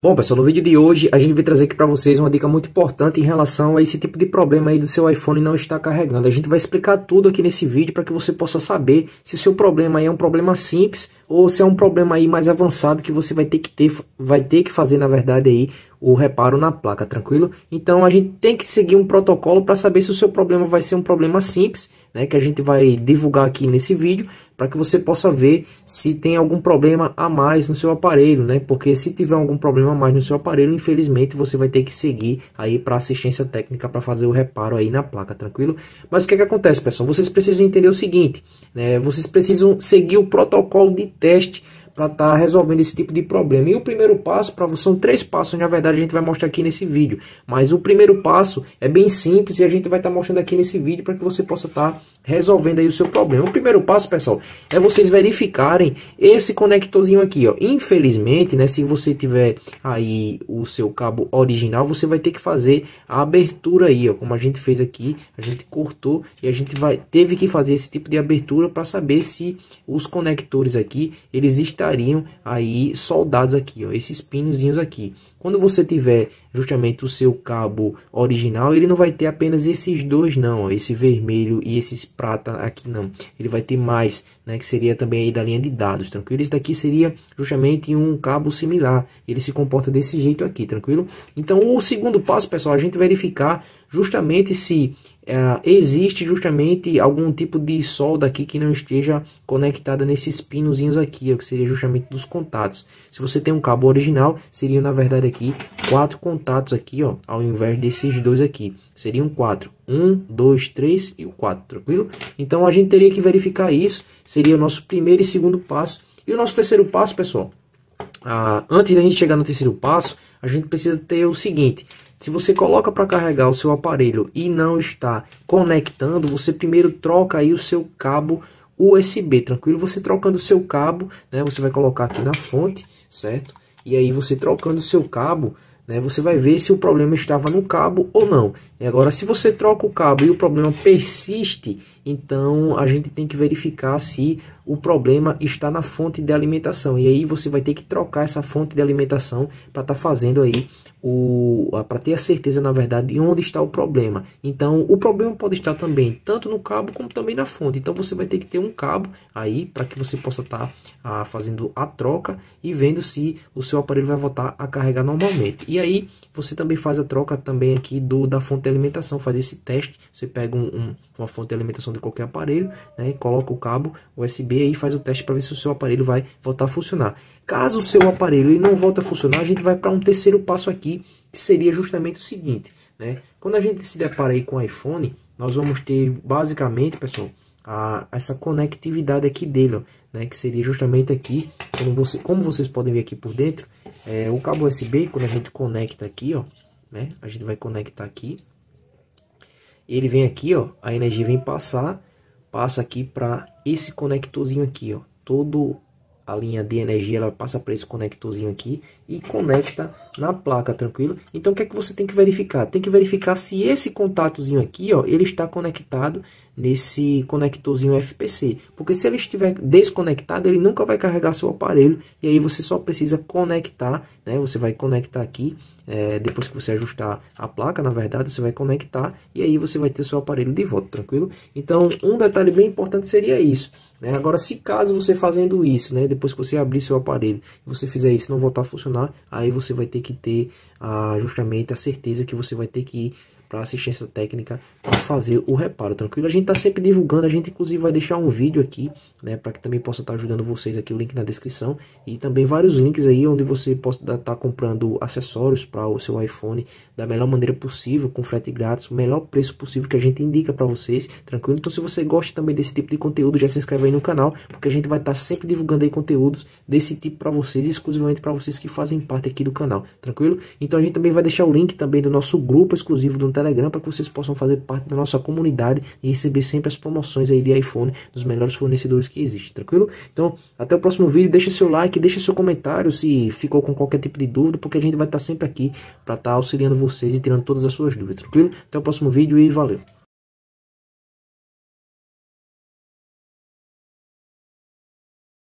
Bom pessoal, no vídeo de hoje a gente vai trazer aqui para vocês uma dica muito importante em relação a esse tipo de problema aí do seu iPhone não estar carregando. A gente vai explicar tudo aqui nesse vídeo para que você possa saber se o seu problema é um problema simples ou se é um problema aí mais avançado que você vai ter que ter, vai ter que fazer na verdade aí o reparo na placa, tranquilo? Então a gente tem que seguir um protocolo para saber se o seu problema vai ser um problema simples né, que a gente vai divulgar aqui nesse vídeo para que você possa ver se tem algum problema a mais no seu aparelho, né? Porque se tiver algum problema a mais no seu aparelho, infelizmente você vai ter que seguir aí para assistência técnica para fazer o reparo aí na placa, tranquilo? Mas o que, é que acontece, pessoal? Vocês precisam entender o seguinte, né? Vocês precisam seguir o protocolo de teste para estar tá resolvendo esse tipo de problema. E o primeiro passo, pra, são três passos, na verdade, a gente vai mostrar aqui nesse vídeo. Mas o primeiro passo é bem simples e a gente vai estar tá mostrando aqui nesse vídeo para que você possa estar tá resolvendo aí o seu problema. O primeiro passo, pessoal, é vocês verificarem esse conectorzinho aqui. Ó. Infelizmente, né, se você tiver aí o seu cabo original, você vai ter que fazer a abertura aí, ó, como a gente fez aqui. A gente cortou e a gente vai, teve que fazer esse tipo de abertura para saber se os conectores aqui, eles estão ficariam aí soldados aqui, ó, esses pinozinhos aqui. Quando você tiver justamente o seu cabo original, ele não vai ter apenas esses dois não, esse vermelho e esses prata aqui não. Ele vai ter mais, né, que seria também aí da linha de dados, tranquilo? Esse daqui seria justamente um cabo similar, ele se comporta desse jeito aqui, tranquilo? Então o segundo passo, pessoal, a gente verificar justamente se Uh, existe justamente algum tipo de solda aqui que não esteja conectada nesses pinozinhos aqui, que seria justamente dos contatos. Se você tem um cabo original, seriam na verdade aqui quatro contatos contatos aqui, ó, ao invés desses dois aqui. Seriam quatro. Um, dois, três e o quatro, tranquilo? Então, a gente teria que verificar isso. Seria o nosso primeiro e segundo passo. E o nosso terceiro passo, pessoal, ah, antes da gente chegar no terceiro passo, a gente precisa ter o seguinte. Se você coloca para carregar o seu aparelho e não está conectando, você primeiro troca aí o seu cabo USB, tranquilo? Você trocando o seu cabo, né? Você vai colocar aqui na fonte, certo? E aí você trocando o seu cabo, né? Você vai ver se o problema estava no cabo ou não agora, se você troca o cabo e o problema persiste, então a gente tem que verificar se o problema está na fonte de alimentação. E aí você vai ter que trocar essa fonte de alimentação para estar tá fazendo aí o para ter a certeza, na verdade, de onde está o problema. Então, o problema pode estar também tanto no cabo como também na fonte. Então, você vai ter que ter um cabo aí para que você possa estar tá, fazendo a troca e vendo se o seu aparelho vai voltar a carregar normalmente. E aí você também faz a troca também aqui do da fonte de alimentação, fazer esse teste. Você pega um, um, uma fonte de alimentação de qualquer aparelho, né, e coloca o cabo USB aí, faz o teste para ver se o seu aparelho vai voltar a funcionar. Caso o seu aparelho ele não volte a funcionar, a gente vai para um terceiro passo aqui, que seria justamente o seguinte, né? Quando a gente se depara aí com o iPhone, nós vamos ter basicamente, pessoal, a, essa conectividade aqui dele, ó, né, que seria justamente aqui, como, você, como vocês podem ver aqui por dentro, é, o cabo USB, quando a gente conecta aqui, ó, né, a gente vai conectar aqui, ele vem aqui, ó, a energia vem passar, passa aqui para esse conectorzinho aqui, ó. Todo a linha de energia ela passa para esse conectorzinho aqui e conecta na placa, tranquilo? Então o que é que você tem que verificar? Tem que verificar se esse contatozinho aqui, ó, ele está conectado nesse conectorzinho FPC, porque se ele estiver desconectado, ele nunca vai carregar seu aparelho, e aí você só precisa conectar, né? Você vai conectar aqui, é, depois que você ajustar a placa, na verdade, você vai conectar, e aí você vai ter seu aparelho de volta, tranquilo? Então, um detalhe bem importante seria isso, né? Agora, se caso você fazendo isso, né? Depois que você abrir seu aparelho, você fizer isso não voltar a funcionar, aí você vai ter que ter ah, justamente a certeza que você vai ter que para assistência técnica para fazer o reparo, tranquilo? A gente está sempre divulgando, a gente inclusive vai deixar um vídeo aqui, né, para que também possa estar tá ajudando vocês aqui, o link na descrição e também vários links aí onde você possa estar tá comprando acessórios para o seu iPhone da melhor maneira possível, com frete grátis, o melhor preço possível que a gente indica para vocês, tranquilo? Então se você gosta também desse tipo de conteúdo, já se inscreve aí no canal, porque a gente vai estar tá sempre divulgando aí conteúdos desse tipo para vocês, exclusivamente para vocês que fazem parte aqui do canal, tranquilo? Então a gente também vai deixar o link também do nosso grupo exclusivo do Telegram para que vocês possam fazer parte da nossa comunidade e receber sempre as promoções aí de iPhone dos melhores fornecedores que existem, tranquilo? Então, até o próximo vídeo, deixa seu like, deixa seu comentário se ficou com qualquer tipo de dúvida, porque a gente vai estar sempre aqui para estar tá auxiliando vocês e tirando todas as suas dúvidas, tranquilo? Até o próximo vídeo e valeu!